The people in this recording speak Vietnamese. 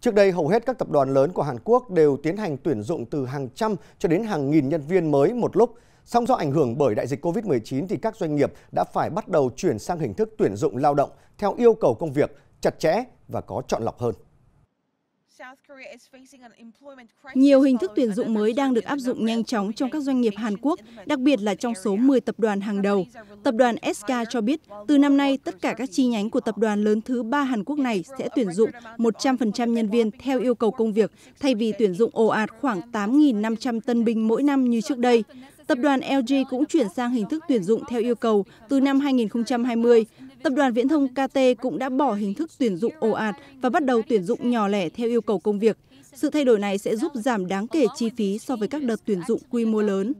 Trước đây, hầu hết các tập đoàn lớn của Hàn Quốc đều tiến hành tuyển dụng từ hàng trăm cho đến hàng nghìn nhân viên mới một lúc. Song do ảnh hưởng bởi đại dịch COVID-19 thì các doanh nghiệp đã phải bắt đầu chuyển sang hình thức tuyển dụng lao động theo yêu cầu công việc, chặt chẽ và có chọn lọc hơn. Nhiều hình thức tuyển dụng mới đang được áp dụng nhanh chóng trong các doanh nghiệp Hàn Quốc, đặc biệt là trong số 10 tập đoàn hàng đầu. Tập đoàn SK cho biết, từ năm nay, tất cả các chi nhánh của tập đoàn lớn thứ ba Hàn Quốc này sẽ tuyển dụng 100% nhân viên theo yêu cầu công việc, thay vì tuyển dụng ồ ạt khoảng 8.500 tân binh mỗi năm như trước đây. Tập đoàn LG cũng chuyển sang hình thức tuyển dụng theo yêu cầu từ năm 2020. Tập đoàn Viễn thông KT cũng đã bỏ hình thức tuyển dụng ồ ạt và bắt đầu tuyển dụng nhỏ lẻ theo yêu cầu công việc. Sự thay đổi này sẽ giúp giảm đáng kể chi phí so với các đợt tuyển dụng quy mô lớn.